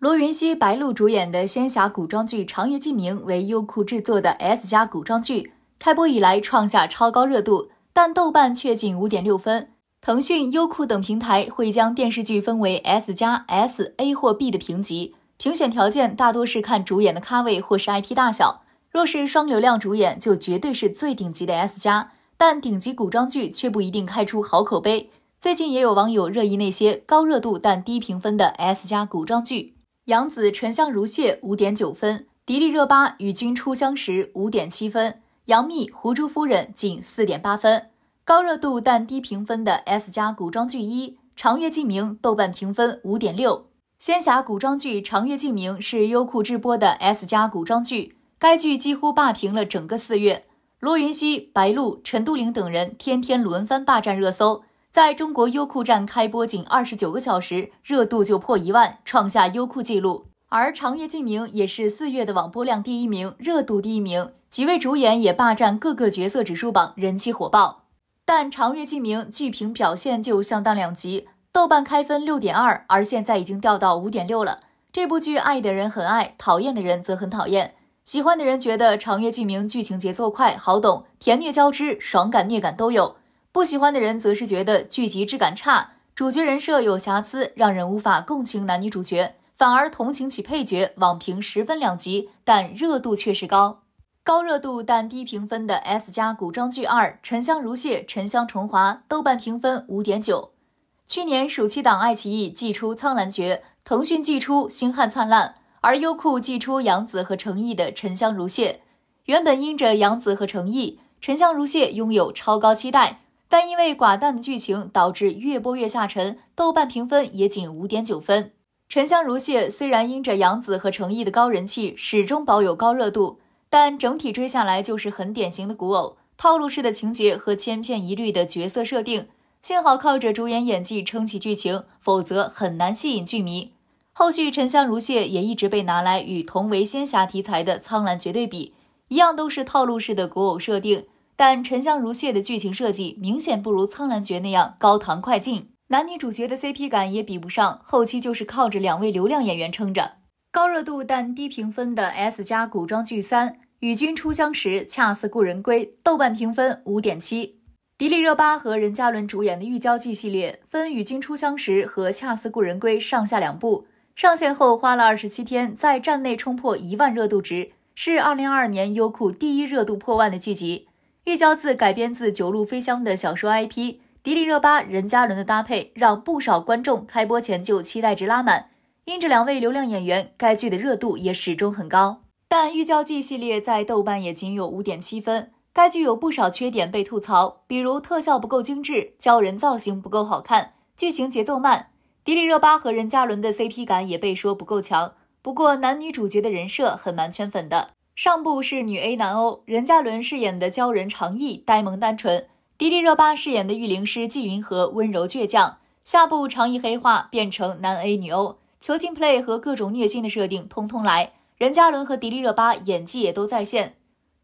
罗云熙、白鹿主演的仙侠古装剧《长月烬明》为优酷制作的 S 加古装剧，开播以来创下超高热度，但豆瓣却仅五点六分。腾讯、优酷等平台会将电视剧分为 S 加、S A 或 B 的评级，评选条件大多是看主演的咖位或是 IP 大小。若是双流量主演，就绝对是最顶级的 S 加。但顶级古装剧却不一定开出好口碑。最近也有网友热议那些高热度但低评分的 S 加古装剧。杨紫《沉香如屑》五点九分，迪丽热巴《与君初相识》五点七分，杨幂《胡珠夫人》仅四点八分。高热度但低评分的 S 加古装剧一《长月烬明》，豆瓣评分五点六。仙侠古装剧《长月烬明》是优酷直播的 S 加古装剧，该剧几乎霸屏了整个四月，罗云熙、白鹿、陈都灵等人天天轮番霸占热搜。在中国优酷站开播仅二十九个小时，热度就破一万，创下优酷纪录。而《长月烬明》也是四月的网播量第一名，热度第一名，几位主演也霸占各个角色指数榜，人气火爆。但《长月烬明》剧评表现就相当两极，豆瓣开分六点二，而现在已经掉到五点六了。这部剧爱的人很爱，讨厌的人则很讨厌。喜欢的人觉得《长月烬明》剧情节奏快，好懂，甜虐交织，爽感虐感都有。不喜欢的人则是觉得剧集质感差，主角人设有瑕疵，让人无法共情男女主角，反而同情起配角。网评十分两极，但热度确实高。高热度但低评分的 S 加古装剧二《沉香如屑》《沉香重华》，豆瓣评分五点九。去年暑期档，爱奇艺寄出《苍兰诀》，腾讯寄出《星汉灿烂》，而优酷寄出杨紫和成毅的《沉香如屑》。原本因着杨紫和成毅，《沉香如屑》拥有超高期待。但因为寡淡的剧情，导致越播越下沉，豆瓣评分也仅五点九分。《沉香如屑》虽然因着杨紫和成毅的高人气，始终保有高热度，但整体追下来就是很典型的古偶套路式的情节和千篇一律的角色设定。幸好靠着主演演技撑起剧情，否则很难吸引剧迷。后续《沉香如屑》也一直被拿来与同为仙侠题材的《苍兰诀》对比，一样都是套路式的古偶设定。但沉香如屑的剧情设计明显不如苍兰诀那样高糖快进，男女主角的 CP 感也比不上，后期就是靠着两位流量演员撑着。高热度但低评分的 S 加古装剧三《与君初相识，恰似故人归》，豆瓣评分五点七。迪丽热巴和任嘉伦主演的《玉娇记》系列分《与君初相识》和《恰似故人归》上下两部，上线后花了二十七天在站内冲破一万热度值，是二零二二年优酷第一热度破万的剧集。《玉娇自改编自九路飞香的小说 IP，迪丽热巴、任嘉伦的搭配让不少观众开播前就期待值拉满。因着两位流量演员，该剧的热度也始终很高。但《玉娇记》系列在豆瓣也仅有五点七分，该剧有不少缺点被吐槽，比如特效不够精致，鲛人造型不够好看，剧情节奏慢，迪丽热巴和任嘉伦的 CP 感也被说不够强。不过男女主角的人设很蛮圈粉的。上部是女 A 男 O，任嘉伦饰演的鲛人长意呆萌单纯，迪丽热巴饰演的御灵师纪云禾温柔倔强。下部长意黑化变成男 A 女 O，囚禁 play 和各种虐心的设定通通来。任嘉伦和迪丽热巴演技也都在线。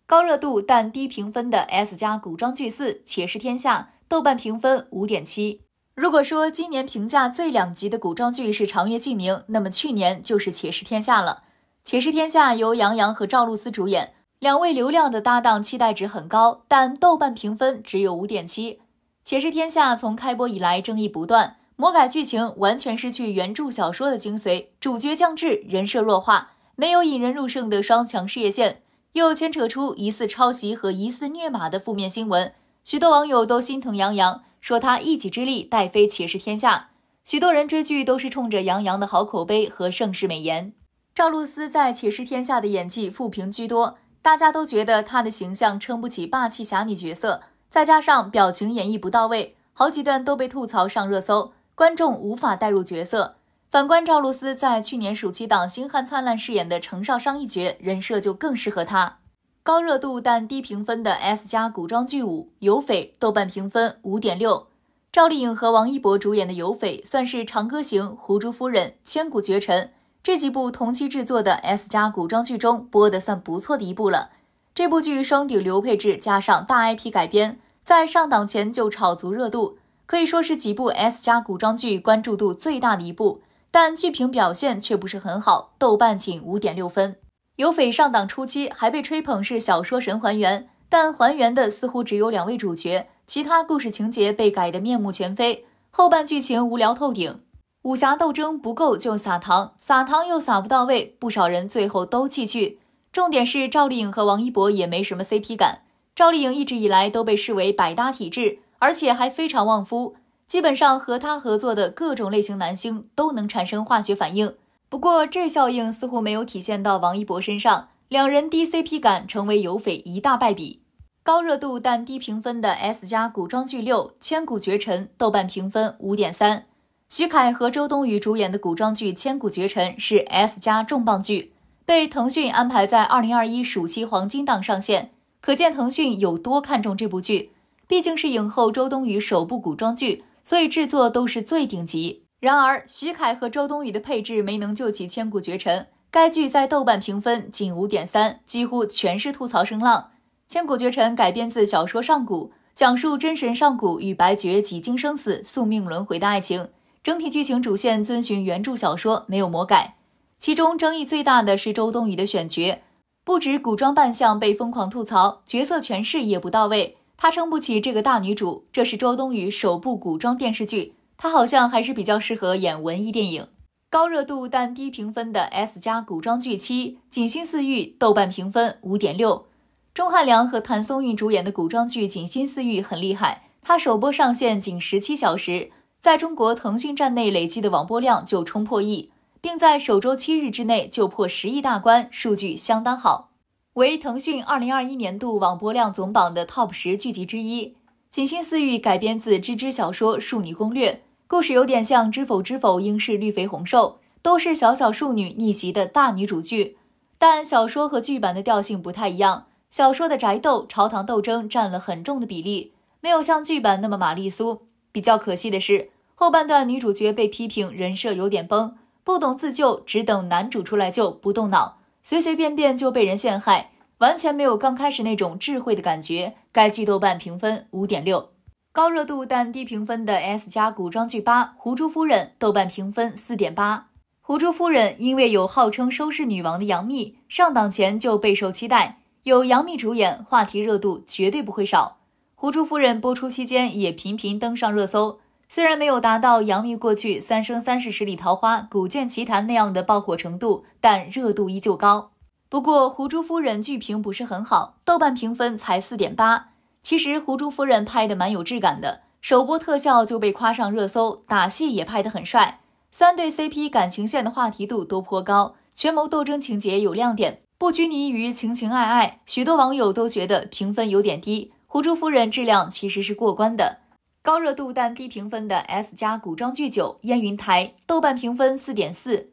高热度但低评分的 S 加古装剧四且试天下，豆瓣评分五点七。如果说今年评价最两极的古装剧是《长月烬明》，那么去年就是《且试天下》了。《且试天下》由杨洋和赵露思主演，两位流量的搭档，期待值很高，但豆瓣评分只有五点七。《且试天下》从开播以来争议不断，魔改剧情完全失去原著小说的精髓，主角降智，人设弱化，没有引人入胜的双强事业线，又牵扯出疑似抄袭和疑似虐马的负面新闻，许多网友都心疼杨洋，说他一己之力带飞《且试天下》，许多人追剧都是冲着杨洋的好口碑和盛世美颜。赵露思在《且试天下》的演技负评居多，大家都觉得她的形象撑不起霸气侠女角色，再加上表情演绎不到位，好几段都被吐槽上热搜，观众无法代入角色。反观赵露思在去年暑期档《星汉灿烂》饰演的程少商一角，人设就更适合她。高热度但低评分的 S 加古装剧五《游匪》，豆瓣评分五点六。赵丽颖和王一博主演的《游匪》算是《长歌行》《狐珠夫人》《千古绝尘》。这几部同期制作的 S 加古装剧中，播的算不错的一部了。这部剧双顶流配置加上大 IP 改编，在上档前就炒足热度，可以说是几部 S 加古装剧关注度最大的一部。但剧评表现却不是很好，豆瓣仅五点六分。有匪上档初期还被吹捧是小说神还原，但还原的似乎只有两位主角，其他故事情节被改得面目全非，后半剧情无聊透顶。武侠斗争不够就撒糖，撒糖又撒不到位，不少人最后都弃剧。重点是赵丽颖和王一博也没什么 CP 感。赵丽颖一直以来都被视为百搭体质，而且还非常旺夫，基本上和她合作的各种类型男星都能产生化学反应。不过这效应似乎没有体现到王一博身上，两人低 CP 感成为有匪一大败笔。高热度但低评分的 S 加古装剧《六千古绝尘》，豆瓣评分五点三。徐凯和周冬雨主演的古装剧《千古绝尘》是 S 加重磅剧，被腾讯安排在二零二一暑期黄金档上线，可见腾讯有多看重这部剧。毕竟是影后周冬雨首部古装剧，所以制作都是最顶级。然而，徐凯和周冬雨的配置没能救起《千古绝尘》，该剧在豆瓣评分仅五点三，几乎全是吐槽声浪。《千古绝尘》改编自小说《上古》，讲述真神上古与白绝几经生死、宿命轮回的爱情。整体剧情主线遵循原著小说，没有魔改。其中争议最大的是周冬雨的选角，不止古装扮相被疯狂吐槽，角色诠释也不到位，她撑不起这个大女主。这是周冬雨首部古装电视剧，她好像还是比较适合演文艺电影。高热度但低评分的 S 加古装剧七《锦心似玉》，豆瓣评分五点六。钟汉良和谭松韵主演的古装剧《锦心似玉》很厉害，它首播上线仅十七小时。在中国，腾讯站内累计的网播量就冲破亿，并在首周七日之内就破十亿大关，数据相当好，为腾讯二零二一年度网播量总榜的 top 十剧集之一。《锦心似玉》改编自芝芝小说《庶女攻略》，故事有点像“知否知否，应是绿肥红瘦”，都是小小庶女逆袭的大女主剧。但小说和剧版的调性不太一样，小说的宅斗、朝堂斗争占了很重的比例，没有像剧版那么玛丽苏。比较可惜的是。后半段女主角被批评人设有点崩，不懂自救，只等男主出来救，不动脑，随随便便就被人陷害，完全没有刚开始那种智慧的感觉。该剧豆瓣评分五点六，高热度但低评分的 S 加古装剧八《胡珠夫人》豆瓣评分四点八。《胡珠夫人》因为有号称收视女王的杨幂，上档前就备受期待。有杨幂主演，话题热度绝对不会少。《胡珠夫人》播出期间也频频登上热搜。虽然没有达到杨幂过去《三生三世十里桃花》《古剑奇谭》那样的爆火程度，但热度依旧高。不过《胡珠夫人》剧评不是很好，豆瓣评分才四点八。其实《胡珠夫人》拍的蛮有质感的，首播特效就被夸上热搜，打戏也拍得很帅。三对 CP 感情线的话题度都颇高，权谋斗争情节有亮点，不拘泥于情情爱爱。许多网友都觉得评分有点低，《胡珠夫人》质量其实是过关的。高热度但低评分的 S 加古装剧《九燕云台》，豆瓣评分四点四。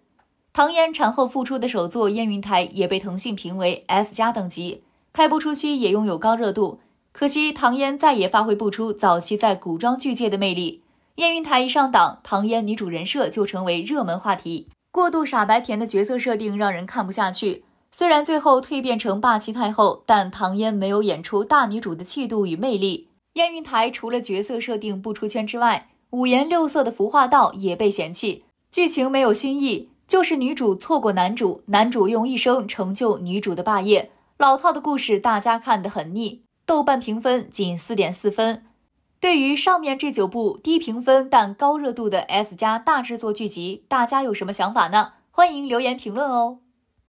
唐嫣产后复出的首作《燕云台》也被腾讯评为 S 加等级，开播初期也拥有高热度。可惜唐嫣再也发挥不出早期在古装剧界的魅力。《燕云台》一上档，唐嫣女主人设就成为热门话题。过度傻白甜的角色设定让人看不下去。虽然最后蜕变成霸气太后，但唐嫣没有演出大女主的气度与魅力。烟云台》除了角色设定不出圈之外，五颜六色的服化道也被嫌弃，剧情没有新意，就是女主错过男主，男主用一生成就女主的霸业，老套的故事大家看得很腻，豆瓣评分仅四点四分。对于上面这九部低评分但高热度的 S 加大制作剧集，大家有什么想法呢？欢迎留言评论哦。